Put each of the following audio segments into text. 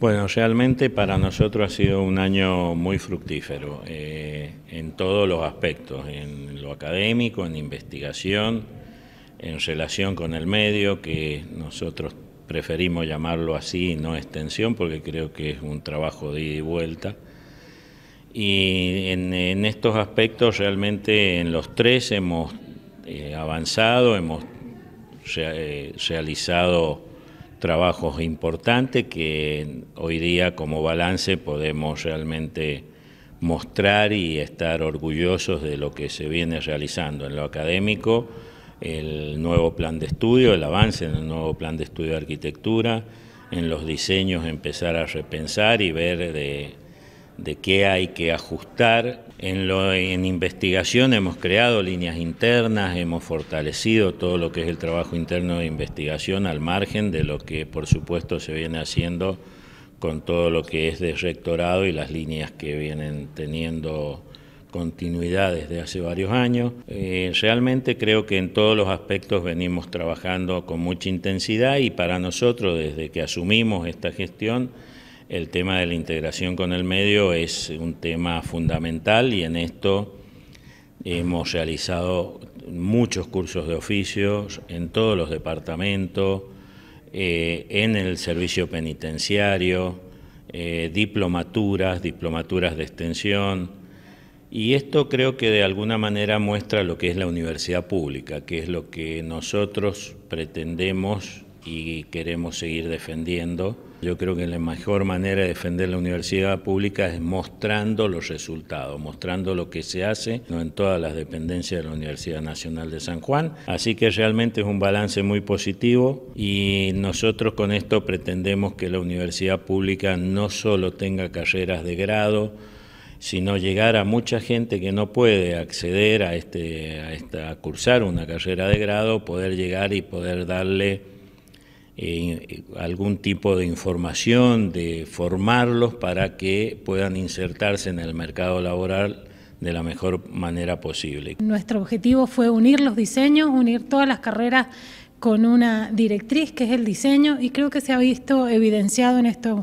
Bueno, realmente para nosotros ha sido un año muy fructífero eh, en todos los aspectos, en lo académico, en investigación, en relación con el medio, que nosotros preferimos llamarlo así, no extensión, porque creo que es un trabajo de ida y vuelta. Y en, estos aspectos realmente en los tres hemos eh, avanzado, hemos eh, realizado trabajos importantes que hoy día como balance podemos realmente mostrar y estar orgullosos de lo que se viene realizando en lo académico, el nuevo plan de estudio, el avance en el nuevo plan de estudio de arquitectura, en los diseños empezar a repensar y ver de de qué hay que ajustar. En, lo, en investigación hemos creado líneas internas, hemos fortalecido todo lo que es el trabajo interno de investigación al margen de lo que por supuesto se viene haciendo con todo lo que es de rectorado y las líneas que vienen teniendo continuidad desde hace varios años. Eh, realmente creo que en todos los aspectos venimos trabajando con mucha intensidad y para nosotros desde que asumimos esta gestión el tema de la integración con el medio es un tema fundamental y en esto hemos realizado muchos cursos de oficios en todos los departamentos, eh, en el servicio penitenciario, eh, diplomaturas, diplomaturas de extensión. Y esto creo que de alguna manera muestra lo que es la universidad pública, que es lo que nosotros pretendemos y queremos seguir defendiendo yo creo que la mejor manera de defender la universidad pública es mostrando los resultados, mostrando lo que se hace no en todas las dependencias de la Universidad Nacional de San Juan. Así que realmente es un balance muy positivo y nosotros con esto pretendemos que la universidad pública no solo tenga carreras de grado, sino llegar a mucha gente que no puede acceder a, este, a, esta, a cursar una carrera de grado, poder llegar y poder darle eh, algún tipo de información, de formarlos para que puedan insertarse en el mercado laboral de la mejor manera posible. Nuestro objetivo fue unir los diseños, unir todas las carreras con una directriz que es el diseño y creo que se ha visto evidenciado en estas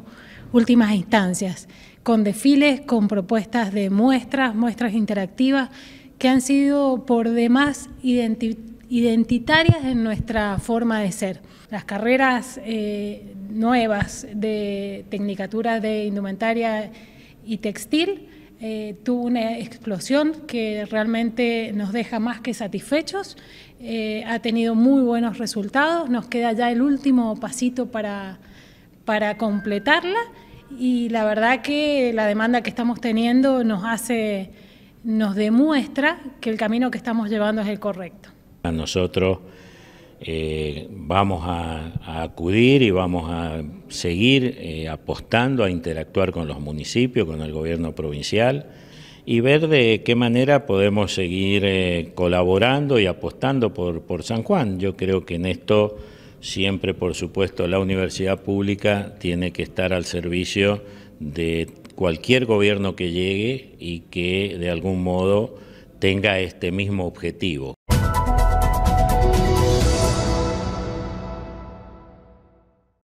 últimas instancias, con desfiles, con propuestas de muestras, muestras interactivas que han sido por demás identificadas identitarias en nuestra forma de ser. Las carreras eh, nuevas de tecnicatura de indumentaria y textil eh, tuvo una explosión que realmente nos deja más que satisfechos. Eh, ha tenido muy buenos resultados. Nos queda ya el último pasito para, para completarla y la verdad que la demanda que estamos teniendo nos hace nos demuestra que el camino que estamos llevando es el correcto. Nosotros eh, vamos a, acudir y vamos a seguir eh, apostando a interactuar con los municipios, con el gobierno provincial y ver de qué manera podemos seguir eh, colaborando y apostando por San Juan. Yo creo que en esto siempre, por supuesto, la universidad pública tiene que estar al servicio de cualquier gobierno que llegue y que de algún modo tenga este mismo objetivo.